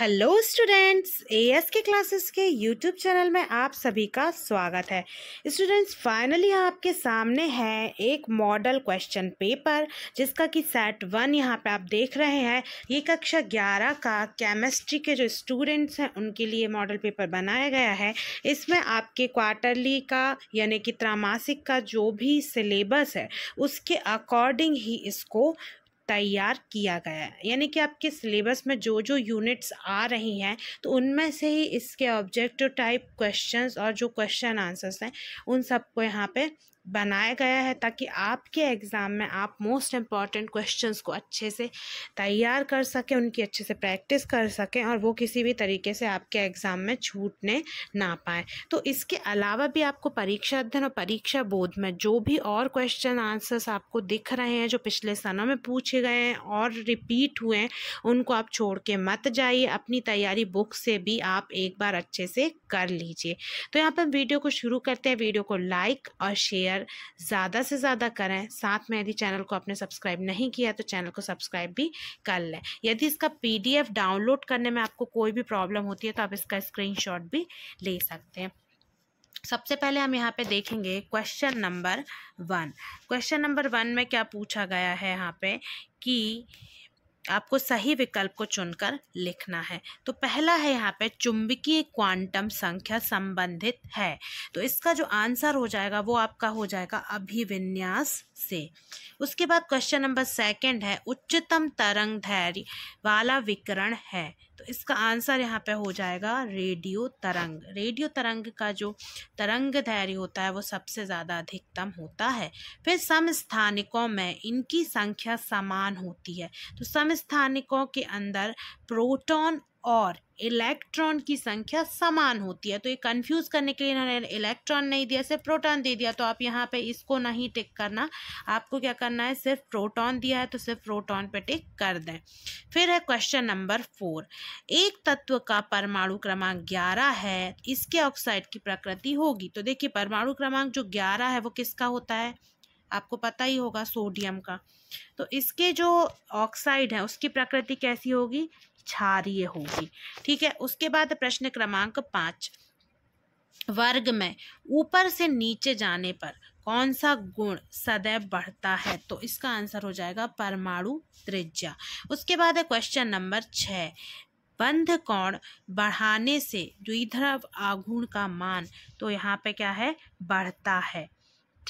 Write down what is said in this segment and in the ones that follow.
hello students S K classes के YouTube channel में आप सभी का स्वागत है स्टूडेंट्स फाइनली आपके सामने है एक मॉडल क्वेश्चन पेपर जिसका कि सेट वन यहाँ पे आप देख रहे हैं ये कक्षा ग्यारह का केमिस्ट्री के जो स्टूडेंट्स हैं उनके लिए मॉडल पेपर बनाया गया है इसमें आपके क्वार्टरली का यानी कि त्रैमासिक का जो भी सिलेबस है उसके अकॉर्डिंग ही इसको तैयार किया गया है यानी कि आपके सिलेबस में जो जो यूनिट्स आ रही हैं तो उनमें से ही इसके ऑब्जेक्टिव टाइप क्वेश्चंस और जो क्वेश्चन आंसर्स हैं उन सबको यहाँ पे बनाया गया है ताकि आपके एग्ज़ाम में आप मोस्ट इम्पॉर्टेंट क्वेश्चंस को अच्छे से तैयार कर सकें उनकी अच्छे से प्रैक्टिस कर सकें और वो किसी भी तरीके से आपके एग्ज़ाम में छूटने ना पाए तो इसके अलावा भी आपको परीक्षा अध्ययन और परीक्षा बोध में जो भी और क्वेश्चन आंसर्स आपको दिख रहे हैं जो पिछले सनों में पूछे गए हैं और रिपीट हुए हैं उनको आप छोड़ के मत जाइए अपनी तैयारी बुक से भी आप एक बार अच्छे से कर लीजिए तो यहाँ पर वीडियो को शुरू करते हैं वीडियो को लाइक और शेयर शेयर ज़्यादा से ज़्यादा करें साथ में यदि चैनल को आपने सब्सक्राइब नहीं किया तो चैनल को सब्सक्राइब भी कर लें यदि इसका पी डाउनलोड करने में आपको कोई भी प्रॉब्लम होती है तो आप इसका स्क्रीन भी ले सकते हैं सबसे पहले हम यहाँ पे देखेंगे question number one question number one में क्या पूछा गया है यहाँ पे कि आपको सही विकल्प को चुनकर लिखना है तो पहला है यहाँ पे चुंबकीय क्वांटम संख्या संबंधित है तो इसका जो आंसर हो जाएगा वो आपका हो जाएगा अभिविन्यास से उसके बाद क्वेश्चन नंबर सेकंड है उच्चतम तरंग धैर्य वाला विकरण है तो इसका आंसर यहाँ पे हो जाएगा रेडियो तरंग रेडियो तरंग का जो तरंग धैर्य होता है वो सबसे ज़्यादा अधिकतम होता है फिर समस्थानिकों में इनकी संख्या समान होती है तो समस्थानिकों के अंदर प्रोटॉन और इलेक्ट्रॉन की संख्या समान होती है तो ये कंफ्यूज करने के लिए इन्होंने इलेक्ट्रॉन नहीं दिया सिर्फ प्रोटॉन दे दिया तो आप यहाँ पे इसको नहीं टिक करना आपको क्या करना है सिर्फ प्रोटॉन दिया है तो सिर्फ प्रोटॉन पे टिक कर दें फिर है क्वेश्चन नंबर फोर एक तत्व का परमाणु क्रमांक ग्यारह है इसके ऑक्साइड की प्रकृति होगी तो देखिए परमाणु क्रमांक जो ग्यारह है वो किसका होता है आपको पता ही होगा सोडियम का तो इसके जो ऑक्साइड है उसकी प्रकृति कैसी होगी क्षारिय होगी ठीक है उसके बाद प्रश्न क्रमांक पाँच वर्ग में ऊपर से नीचे जाने पर कौन सा गुण सदैव बढ़ता है तो इसका आंसर हो जाएगा परमाणु त्रिज्या उसके बाद है क्वेश्चन नंबर छः बंध कोण बढ़ाने से द्विध्रव आघूर्ण का मान तो यहाँ पे क्या है बढ़ता है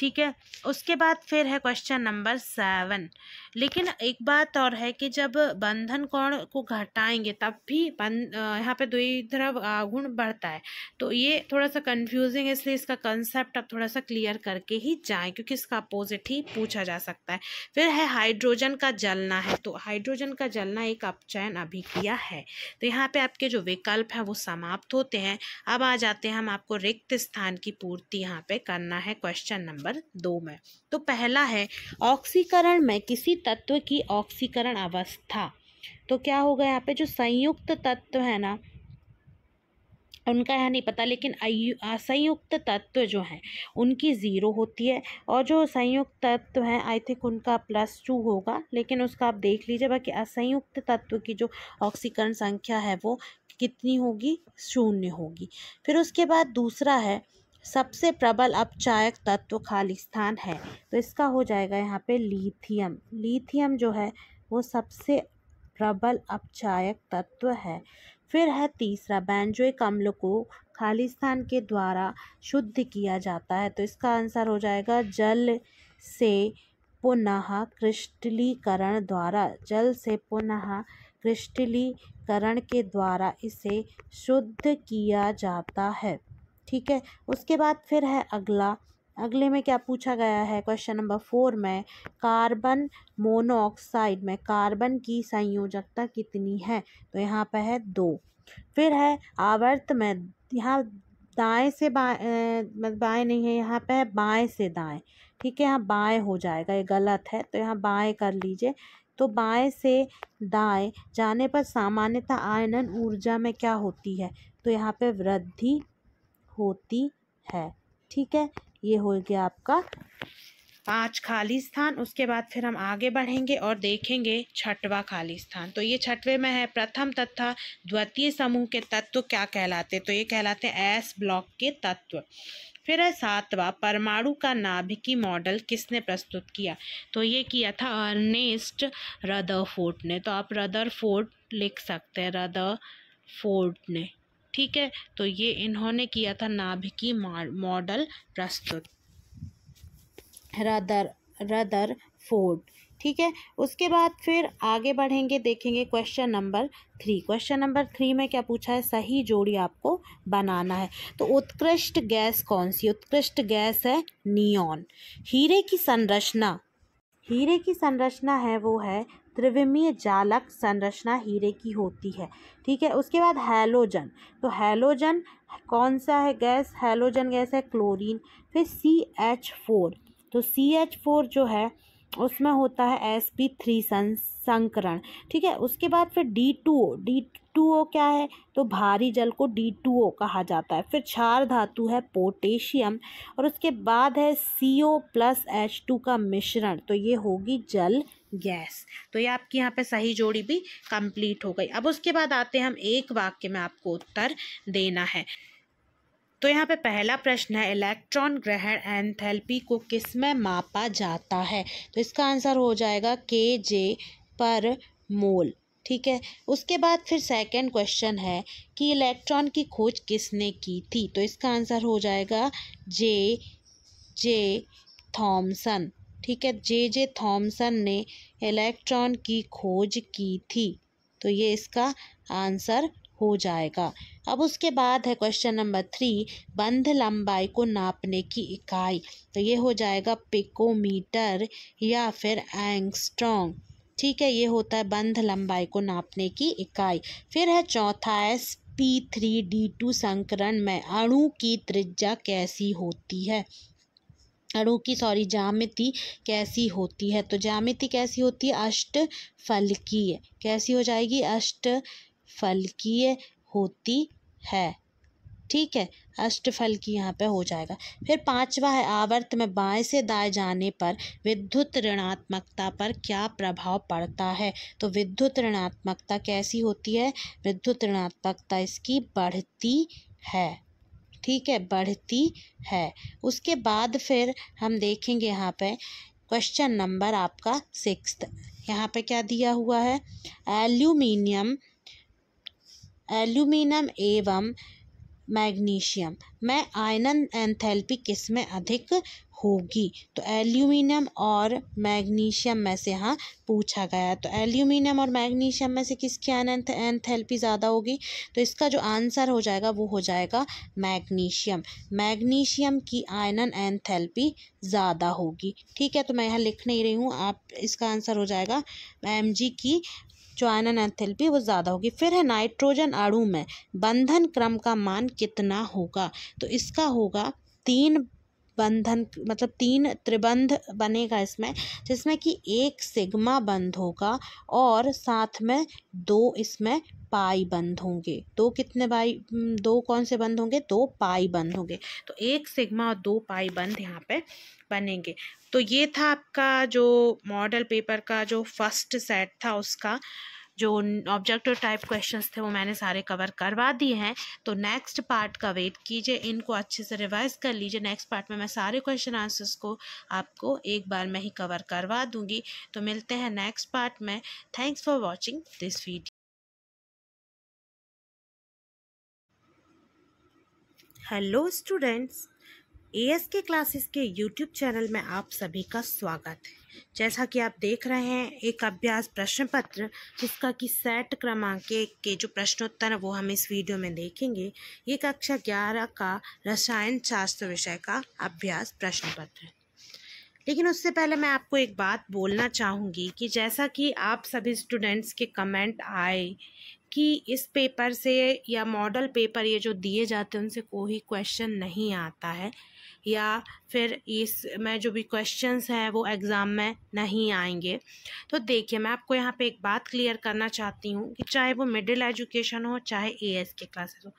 ठीक है उसके बाद फिर है क्वेश्चन नंबर सेवन लेकिन एक बात और है कि जब बंधन कोण को घटाएंगे तब भी बंध यहाँ पे द्विध्रुव गुण बढ़ता है तो ये थोड़ा सा कंफ्यूजिंग है इसलिए इसका कंसेप्ट अब थोड़ा सा क्लियर करके ही जाएं क्योंकि इसका अपोजिट ही पूछा जा सकता है फिर है हाइड्रोजन का जलना है तो हाइड्रोजन का जलना एक अपचयन अभी किया है तो यहाँ पे आपके जो विकल्प हैं वो समाप्त होते हैं अब आ जाते हैं हम आपको रिक्त स्थान की पूर्ति यहाँ पे करना है क्वेश्चन नंबर नंबर दो में तो पहला है ऑक्सीकरण में किसी तत्व की ऑक्सीकरण अवस्था तो क्या होगा यहाँ पे जो संयुक्त तत्व है ना उनका यह नहीं पता लेकिन संयुक्त तत्व जो हैं उनकी ज़ीरो होती है और जो संयुक्त तत्व हैं आई थिंक उनका प्लस टू होगा लेकिन उसका आप देख लीजिए बाकी असंयुक्त तत्व की जो ऑक्सीकरण संख्या है वो कितनी होगी शून्य होगी फिर उसके बाद दूसरा है सबसे प्रबल अपचायक तत्व खालिस्तान है तो इसका हो जाएगा यहाँ पे लिथियम लिथियम जो है वो सबसे प्रबल अपचायक तत्व है फिर है तीसरा बैंजोइक कम्ल को खालिस्तान के द्वारा शुद्ध किया जाता है तो इसका आंसर हो जाएगा जल से पुनः क्रिस्टलीकरण द्वारा जल से पुनः क्रिस्टलीकरण के द्वारा इसे शुद्ध किया जाता है ठीक है उसके बाद फिर है अगला अगले में क्या पूछा गया है क्वेश्चन नंबर फोर में कार्बन मोनोऑक्साइड में कार्बन की संयोजकता कितनी है तो यहाँ पर है दो फिर है आवर्त में यहाँ दाएं से बाएं मतलब बाएं नहीं है यहाँ पर है बाएं से दाएं ठीक है यहाँ बाएं हो जाएगा ये गलत है तो यहाँ बाएं कर लीजिए तो बाएं से दाएं जाने पर सामान्यतः आयनन ऊर्जा में क्या होती है तो यहाँ पे वृद्धि होती है ठीक है ये हो गया आपका पांच खाली स्थान उसके बाद फिर हम आगे बढ़ेंगे और देखेंगे छठवा खाली स्थान तो ये छठवे में है प्रथम तथा द्वितीय समूह के तत्व क्या कहलाते तो ये कहलाते हैं एस ब्लॉक के तत्व फिर है सातवा परमाणु का नाभिकी मॉडल किसने प्रस्तुत किया तो ये किया था अर्नेस्ट फोर्ट ने तो आप फोर्ट लिख सकते हैं फोर्ट ने ठीक है तो ये इन्होंने किया था नाभिकी मॉडल प्रस्तुत रदर रदर फोर्ड ठीक है उसके बाद फिर आगे बढ़ेंगे देखेंगे question number three question number three में क्या पूछा है सही जोड़ी आपको बनाना है तो उत्कृष्ट गैस कौन सी उत्कृष्ट गैस है नियॉन हीरे की संरचना हीरे की संरचना है वो है त्रिविमीय जालक संरचना हीरे की होती है ठीक है उसके बाद हैलोजन तो हैलोजन कौन सा है गैस हैलोजन गैस है क्लोरीन फिर सी एच फोर तो सी एच फोर जो है उसमें होता है एस पी थ्री संकरण ठीक है उसके बाद फिर D two D two O क्या है तो भारी जल को डी टू ओ कहा जाता है फिर क्षार धातु है पोटेशियम और उसके बाद है C O plus H two का मिश्रण तो ये होगी जल गैस तो ये आपकी यहाँ पे सही जोड़ी भी कंप्लीट हो गई अब उसके बाद आते हैं हम एक वाक्य में आपको उत्तर देना है तो यहाँ पे पहला प्रश्न है इलेक्ट्रॉन ग्रहण एंथैल्पी को किस में मापा जाता है तो इसका आंसर हो जाएगा के जे पर मोल ठीक है उसके बाद फिर सेकंड क्वेश्चन है कि इलेक्ट्रॉन की खोज किसने की थी तो इसका आंसर हो जाएगा जे जे थॉमसन ठीक है जे जे थॉमसन ने इलेक्ट्रॉन की खोज की थी तो ये इसका आंसर हो जाएगा अब उसके बाद है क्वेश्चन नंबर थ्री बंध लंबाई को नापने की इकाई तो ये हो जाएगा पिकोमीटर या फिर एंगस्ट्रॉन्ग ठीक है ये होता है बंध लंबाई को नापने की इकाई फिर है चौथा है पी थ्री डी टू संकरण में अणु की त्रिज्या कैसी होती है अणु की सॉरी जामिति कैसी होती है तो जामिति कैसी होती है अष्ट फलकीय कैसी हो जाएगी अष्ट फलकीय होती है ठीक है अष्टफल की यहाँ पे हो जाएगा फिर पांचवा है आवर्त में बाएं से दाएं जाने पर विद्युत ऋणात्मकता पर क्या प्रभाव पड़ता है तो विद्युत ऋणात्मकता कैसी होती है विद्युत ऋणात्मकता इसकी बढ़ती है ठीक है बढ़ती है उसके बाद फिर हम देखेंगे यहाँ पे क्वेश्चन नंबर आपका सिक्स यहाँ पे क्या दिया हुआ है एल्यूमिनियम एल्यूमिनियम एवं मैग्नीशियम में आयनन एंथैल्पी में अधिक होगी तो एल्यूमिनियम और मैग्नीशियम में से हाँ पूछा गया तो एल्यूमिनियम और मैग्नीशियम में से किसकी आयन एंथैल्पी ज़्यादा होगी तो इसका जो आंसर हो जाएगा वो हो जाएगा मैग्नीशियम मैग्नीशियम की आयनन एंथैल्पी ज़्यादा होगी ठीक है तो मैं यहाँ लिख नहीं रही हूँ आप इसका आंसर हो जाएगा एम की जो आयनन एंथेल्पी वो ज़्यादा होगी फिर है नाइट्रोजन अणु में बंधन क्रम का मान कितना होगा तो इसका होगा तीन बंधन मतलब तीन त्रिबंध बनेगा इसमें जिसमें कि एक सिग्मा बंध होगा और साथ में दो इसमें पाई बंद होंगे दो कितने पाई हम्म, दो कौन से बंद होंगे दो पाई बंद होंगे तो एक सिग्मा और दो पाई बंद यहाँ पे बनेंगे तो ये था आपका जो मॉडल पेपर का जो फर्स्ट सेट था उसका जो ऑब्जेक्टिव टाइप क्वेश्चंस थे वो मैंने सारे कवर करवा दिए हैं तो नेक्स्ट पार्ट का वेट कीजिए इनको अच्छे से रिवाइज कर लीजिए नेक्स्ट पार्ट में मैं सारे क्वेश्चन आंसर्स को आपको एक बार में ही कवर करवा दूंगी तो मिलते हैं नेक्स्ट पार्ट में thanks for watching this video hello students A S K classes के यूट्यूब चैनल में आप सभी का स्वागत है जैसा कि आप देख रहे हैं एक अभ्यास प्रश्न पत्र जिसका कि सेट क्रमांक के जो प्रश्नोत्तर वो हम इस वीडियो में देखेंगे ये कक्षा ग्यारह का रसायन शास्त्र विषय का अभ्यास प्रश्न पत्र है लेकिन उससे पहले मैं आपको एक बात बोलना चाहूँगी कि जैसा कि आप सभी स्टूडेंट्स के कमेंट आए कि इस पेपर से या मॉडल पेपर ये जो दिए जाते हैं उनसे कोई क्वेश्चन नहीं आता है या फिर इस में जो भी क्वेश्चंस हैं वो एग्ज़ाम में नहीं आएंगे तो देखिए मैं आपको यहाँ पे एक बात क्लियर करना चाहती हूँ कि चाहे वो मिडिल एजुकेशन हो चाहे ए एस के क्लासेस हो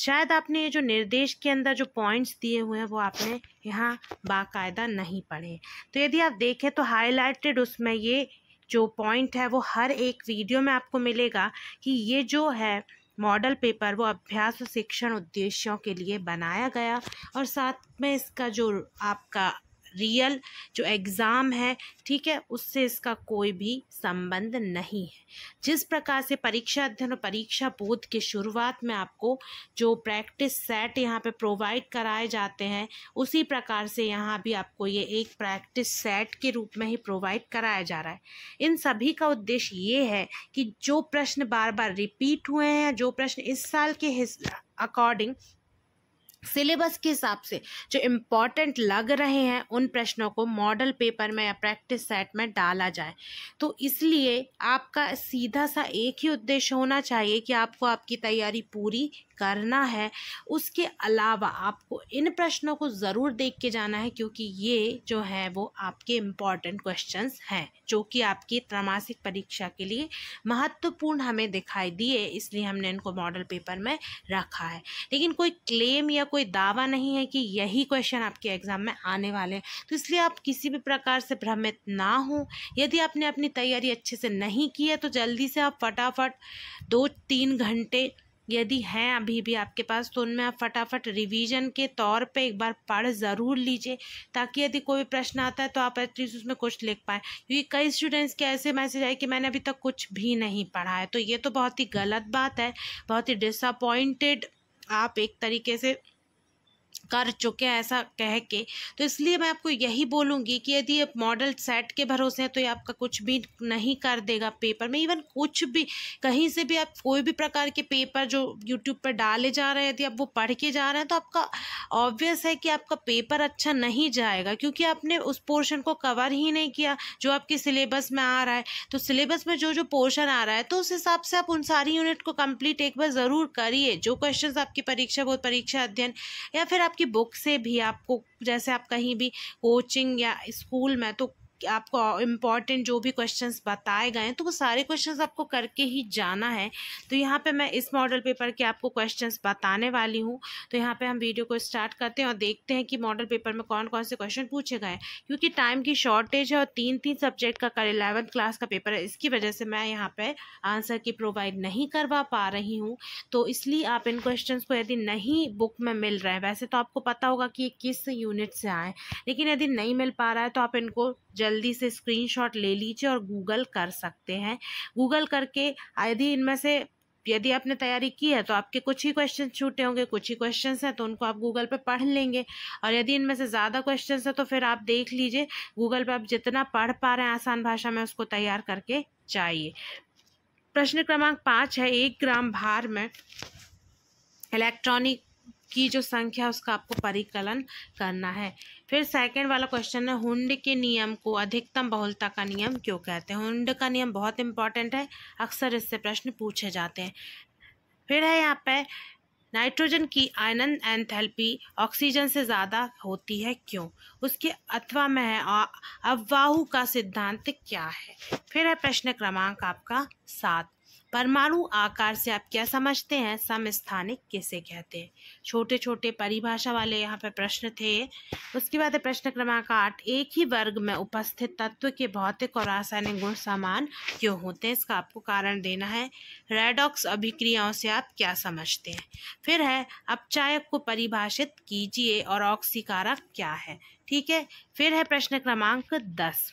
शायद आपने ये जो निर्देश के अंदर जो पॉइंट्स दिए हुए हैं वो आपने यहाँ बाकायदा नहीं पढ़े तो यदि आप देखें तो हाईलाइटेड उसमें ये जो पॉइंट है वो हर एक वीडियो में आपको मिलेगा कि ये जो है मॉडल पेपर वो अभ्यास शिक्षण उद्देश्यों के लिए बनाया गया और साथ में इसका जो आपका रियल जो एग्ज़ाम है ठीक है उससे इसका कोई भी संबंध नहीं है जिस प्रकार से परीक्षा अध्ययन और परीक्षा बोध के शुरुआत में आपको जो प्रैक्टिस सेट यहाँ पे प्रोवाइड कराए जाते हैं उसी प्रकार से यहाँ भी आपको ये एक प्रैक्टिस सेट के रूप में ही प्रोवाइड कराया जा रहा है इन सभी का उद्देश्य ये है कि जो प्रश्न बार बार रिपीट हुए हैं जो प्रश्न इस साल के अकॉर्डिंग सिलेबस के हिसाब से जो इम्पॉर्टेंट लग रहे हैं उन प्रश्नों को मॉडल पेपर में या प्रैक्टिस सेट में डाला जाए तो इसलिए आपका सीधा सा एक ही उद्देश्य होना चाहिए कि आपको आपकी तैयारी पूरी करना है उसके अलावा आपको इन प्रश्नों को ज़रूर देख के जाना है क्योंकि ये जो है वो आपके इम्पॉर्टेंट क्वेश्चन हैं जो कि आपकी त्रैमासिक परीक्षा के लिए महत्वपूर्ण हमें दिखाई दिए इसलिए हमने इनको मॉडल पेपर में रखा है लेकिन कोई क्लेम या कोई दावा नहीं है कि यही क्वेश्चन आपके एग्ज़ाम में आने वाले हैं तो इसलिए आप किसी भी प्रकार से भ्रमित ना हों यदि आपने अपनी तैयारी अच्छे से नहीं की है तो जल्दी से आप फटाफट दो तीन घंटे यदि हैं अभी भी आपके पास तो उनमें आप फटाफट रिवीजन के तौर पे एक बार पढ़ ज़रूर लीजिए ताकि यदि कोई प्रश्न आता है तो आप एटलीस्ट उसमें कुछ लिख पाएँ क्योंकि कई स्टूडेंट्स के ऐसे मैसेज आए कि मैंने अभी तक कुछ भी नहीं पढ़ा है तो ये तो बहुत ही गलत बात है बहुत ही डिसअपॉइंटेड आप एक तरीके से कर चुके हैं ऐसा कह के तो इसलिए मैं आपको यही बोलूँगी कि यदि आप मॉडल सेट के भरोसे हैं तो ये आपका कुछ भी नहीं कर देगा पेपर में इवन कुछ भी कहीं से भी आप कोई भी प्रकार के पेपर जो यूट्यूब पर डाले जा रहे हैं यदि आप वो पढ़ के जा रहे हैं तो आपका ऑब्वियस है कि आपका पेपर अच्छा नहीं जाएगा क्योंकि आपने उस पोर्शन को कवर ही नहीं किया जो आपके सिलेबस में आ रहा है तो सिलेबस में जो जो पोर्शन आ रहा है तो उस हिसाब से आप उन सारी यूनिट को कंप्लीट एक बार ज़रूर करिए जो क्वेश्चंस आपकी परीक्षा बोध परीक्षा अध्ययन या फिर आपकी आपकी बुक से भी आपको जैसे आप कहीं भी कोचिंग या स्कूल में तो आपको इम्पॉर्टेंट जो भी क्वेश्चंस बताए गए हैं तो वो सारे क्वेश्चंस आपको करके ही जाना है तो यहाँ पे मैं इस मॉडल पेपर के आपको क्वेश्चंस बताने वाली हूँ तो यहाँ पे हम वीडियो को स्टार्ट करते हैं और देखते हैं कि मॉडल पेपर में कौन कौन से क्वेश्चन पूछे गए क्योंकि टाइम की शॉर्टेज है और तीन तीन सब्जेक्ट का कल इलेवंथ क्लास का पेपर है इसकी वजह से मैं यहाँ पर आंसर की प्रोवाइड नहीं करवा पा रही हूँ तो इसलिए आप इन क्वेश्चन को यदि नहीं बुक में मिल रहे हैं वैसे तो आपको पता होगा कि ये किस यूनिट से आए लेकिन यदि नहीं मिल पा रहा है तो आप इनको जल्दी से स्क्रीनशॉट ले लीजिए और गूगल कर सकते हैं गूगल करके यदि इनमें से यदि आपने तैयारी की है तो आपके कुछ ही क्वेश्चन छूटे होंगे कुछ ही क्वेश्चन हैं तो उनको आप गूगल पे पढ़ लेंगे और यदि इनमें से ज़्यादा क्वेश्चन है तो फिर आप देख लीजिए गूगल पे आप जितना पढ़ पा रहे हैं आसान भाषा में उसको तैयार करके चाहिए प्रश्न क्रमांक पाँच है एक ग्राम भार में इलेक्ट्रॉनिक की जो संख्या उसका आपको परिकलन करना है फिर सेकंड वाला क्वेश्चन है हुंड के नियम को अधिकतम बहुलता का नियम क्यों कहते हैं हुंड का नियम बहुत इंपॉर्टेंट है अक्सर इससे प्रश्न पूछे जाते हैं फिर है यहाँ पे नाइट्रोजन की आयनन एंथैल्पी ऑक्सीजन से ज़्यादा होती है क्यों उसके अथवा में है अववाहु का सिद्धांत क्या है फिर है प्रश्न क्रमांक आपका सात परमाणु आकार से आप क्या समझते हैं समस्थानिक किसे कहते हैं छोटे छोटे परिभाषा वाले यहाँ पर प्रश्न थे उसके बाद प्रश्न क्रमांक आठ एक ही वर्ग में उपस्थित तत्व के भौतिक और रासायनिक गुण समान क्यों होते हैं इसका आपको कारण देना है रेडॉक्स अभिक्रियाओं से आप क्या समझते हैं फिर है अपचायक को परिभाषित कीजिए और ऑक्सीकारक क्या है ठीक है फिर है प्रश्न क्रमांक दस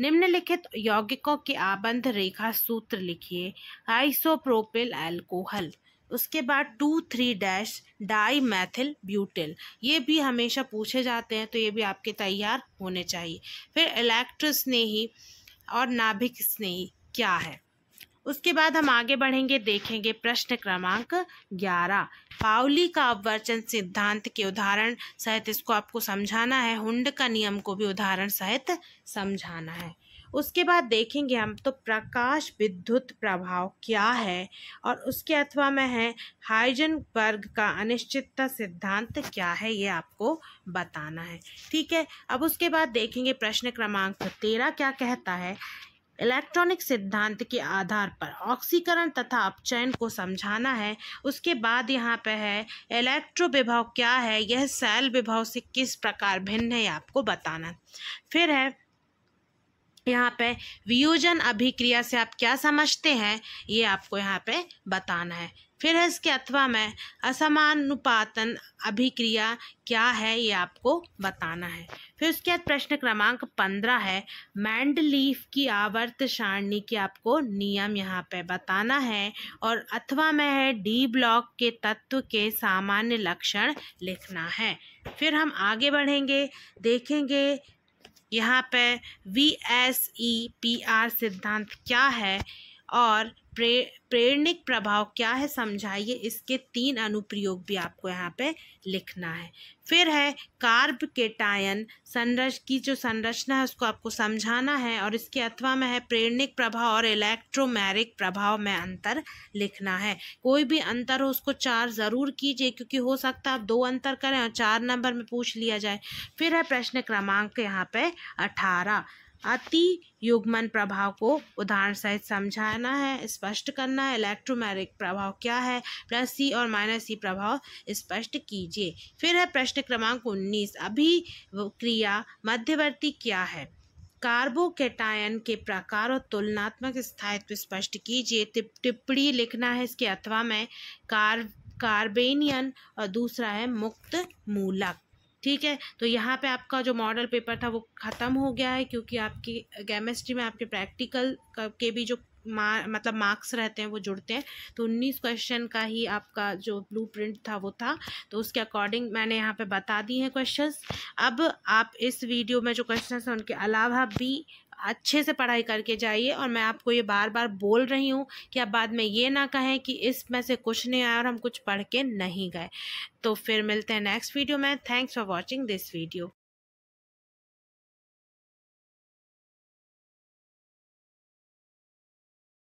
निम्नलिखित यौगिकों के आबंध रेखा सूत्र लिखिए आइसोप्रोपिल एल्कोहल उसके बाद two three dash di methyl butyl ये भी हमेशा पूछे जाते हैं तो ये भी आपके तैयार होने चाहिए फिर इलेक्ट्रोस्नेही और नाभिक स्नेही क्या है उसके बाद हम आगे बढ़ेंगे देखेंगे प्रश्न क्रमांक ग्यारह पावली का अपवर्चन सिद्धांत के उदाहरण सहित इसको आपको समझाना है हुंड का नियम को भी उदाहरण सहित समझाना है उसके बाद देखेंगे हम तो प्रकाश विद्युत प्रभाव क्या है और उसके अथवा में है हाइजन वर्ग का अनिश्चितता सिद्धांत क्या है ये आपको बताना है ठीक है अब उसके बाद देखेंगे प्रश्न क्रमांक तेरह क्या कहता है इलेक्ट्रॉनिक सिद्धांत के आधार पर ऑक्सीकरण तथा अपचयन को समझाना है उसके बाद यहाँ पे है इलेक्ट्रो विभव क्या है यह सेल विभव से किस प्रकार भिन्न है आपको बताना फिर है यहाँ पे वियोजन अभिक्रिया से आप क्या समझते हैं ये आपको यहाँ पे बताना है फिर है इसके अथवा में असमानुपातन अभिक्रिया क्या है ये आपको बताना है फिर उसके बाद प्रश्न क्रमांक पंद्रह है मैंडलीफ की आवर्त सारणी के आपको नियम यहाँ पे बताना है और अथवा में है डी ब्लॉक के तत्व के सामान्य लक्षण लिखना है फिर हम आगे बढ़ेंगे देखेंगे यहाँ पे V S E P R सिद्धांत क्या है और प्रे प्रेरणिक प्रभाव क्या है समझाइए इसके तीन अनुप्रयोग भी आपको यहाँ पे लिखना है फिर है कार्ब केटायन संरच की जो संरचना है उसको आपको समझाना है और इसके अथवा में है प्रेरणिक प्रभाव और इलेक्ट्रोमैरिक प्रभाव में अंतर लिखना है कोई भी अंतर हो उसको चार ज़रूर कीजिए क्योंकि हो सकता है आप दो अंतर करें और चार नंबर में पूछ लिया जाए फिर है प्रश्न क्रमांक यहाँ पे अठारह अति युग्मन प्रभाव को उदाहरण सहित समझाना है स्पष्ट करना है इलेक्ट्रोमैरिक प्रभाव क्या है प्लस सी और माइनस सी प्रभाव स्पष्ट कीजिए फिर है प्रश्न क्रमांक उन्नीस अभी क्रिया मध्यवर्ती क्या है कार्बोकेटायन के प्रकार और तुलनात्मक स्थायित्व स्पष्ट कीजिए टिप्पणी लिखना है इसके अथवा में कार कार्बेनियन और दूसरा है मुक्त मूलक ठीक है तो यहाँ पे आपका जो मॉडल पेपर था वो ख़त्म हो गया है क्योंकि आपकी केमिस्ट्री में आपके प्रैक्टिकल के भी जो मा मतलब मार्क्स रहते हैं वो जुड़ते हैं तो उन्नीस क्वेश्चन का ही आपका जो ब्लू प्रिंट था वो था तो उसके अकॉर्डिंग मैंने यहाँ पे बता दी हैं क्वेश्चंस अब आप इस वीडियो में जो क्वेश्चंस हैं उनके अलावा भी अच्छे से पढ़ाई करके जाइए और मैं आपको ये बार बार बोल रही हूँ कि आप बाद में ये ना कहें कि इसमें से कुछ नहीं आया और हम कुछ पढ़ के नहीं गए तो फिर मिलते हैं नेक्स्ट वीडियो में thanks for watching this video